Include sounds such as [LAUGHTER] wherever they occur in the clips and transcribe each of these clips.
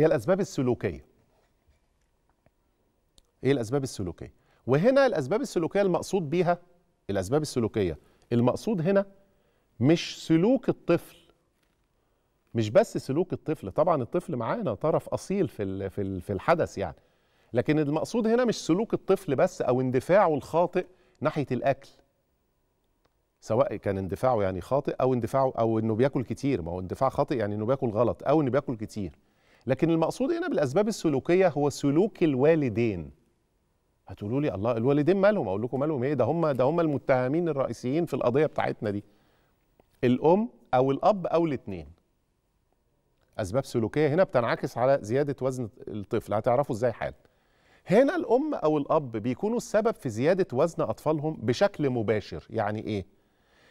هي الأسباب السلوكية إيه الأسباب السلوكية وهنا الأسباب السلوكية المقصود بيها الأسباب السلوكية المقصود هنا مش سلوك الطفل مش بس سلوك الطفل طبعا الطفل معانا طرف أصيل في في الحدث يعني لكن المقصود هنا مش سلوك الطفل بس أو اندفاعه الخاطئ ناحية الأكل سواء كان اندفاعه يعني خاطئ او اندفاعه او انه بياكل كتير ما هو اندفاع خاطئ يعني انه بياكل غلط او انه بياكل كتير لكن المقصود هنا بالاسباب السلوكيه هو سلوك الوالدين هتقولوا لي الله الوالدين مالهم اقول لكم مالهم ايه ده هم ده هم المتهمين الرئيسيين في القضيه بتاعتنا دي الام او الاب او الاثنين اسباب سلوكيه هنا بتنعكس على زياده وزن الطفل هتعرفوا ازاي حال هنا الام او الاب بيكونوا السبب في زياده وزن اطفالهم بشكل مباشر يعني ايه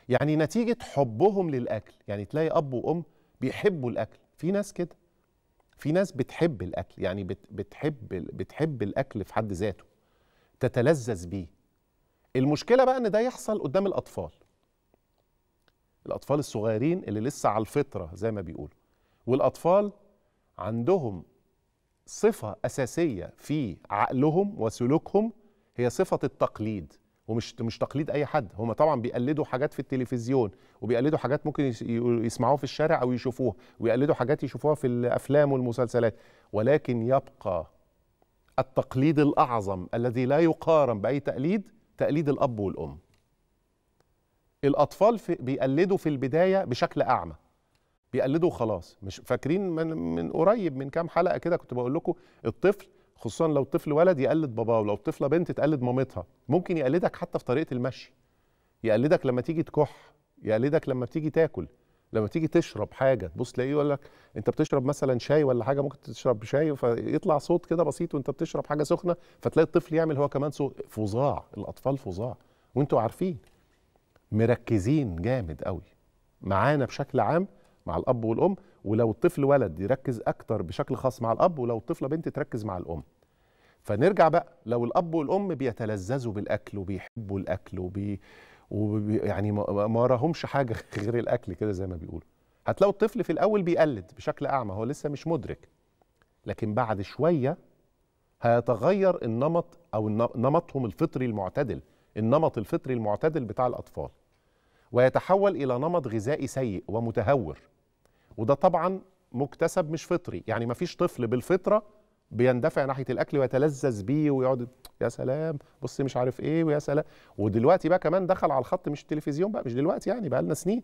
يعني نتيجه حبهم للاكل يعني تلاقي اب وام بيحبوا الاكل في ناس كده في ناس بتحب الاكل يعني بتحب بتحب الاكل في حد ذاته تتلذذ بيه المشكله بقى ان ده يحصل قدام الاطفال الاطفال الصغيرين اللي لسه على الفطره زي ما بيقولوا والاطفال عندهم صفه اساسيه في عقلهم وسلوكهم هي صفه التقليد ومش مش تقليد اي حد هم طبعا بيقلدوا حاجات في التلفزيون وبيقلدوا حاجات ممكن يسمعوها في الشارع او يشوفوها ويقلدوا حاجات يشوفوها في الافلام والمسلسلات ولكن يبقى التقليد الاعظم الذي لا يقارن باي تقليد تقليد الاب والام الاطفال في بيقلدوا في البدايه بشكل اعمى بيقلدوا خلاص مش فاكرين من, من قريب من كام حلقه كده كنت بقول لكم الطفل خصوصا لو طفل ولد يقلد باباه ولو طفله بنت تقلد مامتها ممكن يقلدك حتى في طريقه المشي يقلدك لما تيجي تكح يقلدك لما تيجي تاكل لما تيجي تشرب حاجه تبص تلاقيه يقول لك انت بتشرب مثلا شاي ولا حاجه ممكن تشرب شاي فيطلع صوت كده بسيط وانت بتشرب حاجه سخنه فتلاقي الطفل يعمل هو كمان صوت فظاع الاطفال فظاع وانتوا عارفين مركزين جامد قوي معانا بشكل عام مع الاب والام ولو الطفل ولد يركز اكتر بشكل خاص مع الاب ولو الطفله بنت تركز مع الام فنرجع بقى لو الاب والام بيتلذذوا بالاكل وبيحبوا الاكل وبي يعني ما راهمش حاجه [LAUGHS] غير الاكل كده زي ما بيقولوا هتلاقوا الطفل في الاول بيقلد بشكل اعمى هو لسه مش مدرك لكن بعد شويه هيتغير النمط او نمطهم الفطري المعتدل النمط الفطري المعتدل بتاع الاطفال ويتحول الى نمط غذائي سيء ومتهور وده طبعا مكتسب مش فطري يعني ما فيش طفل بالفطره بيندفع ناحيه الاكل ويتلذذ بيه ويقعد يا سلام بص مش عارف ايه ويا سلام ودلوقتي بقى كمان دخل على الخط مش التلفزيون بقى مش دلوقتي يعني بقى لنا سنين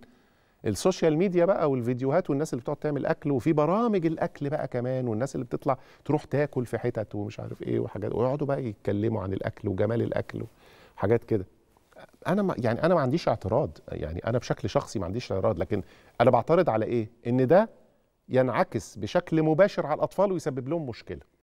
السوشيال ميديا بقى والفيديوهات والناس اللي بتقعد تعمل اكل وفي برامج الاكل بقى كمان والناس اللي بتطلع تروح تاكل في حتت ومش عارف ايه وحاجات ويقعدوا بقى يتكلموا عن الاكل وجمال الاكل وحاجات كده انا ما يعني انا ما عنديش اعتراض يعني انا بشكل شخصي ما عنديش اعتراض لكن انا بعترض على ايه ان ده ينعكس بشكل مباشر على الاطفال ويسبب لهم مشكله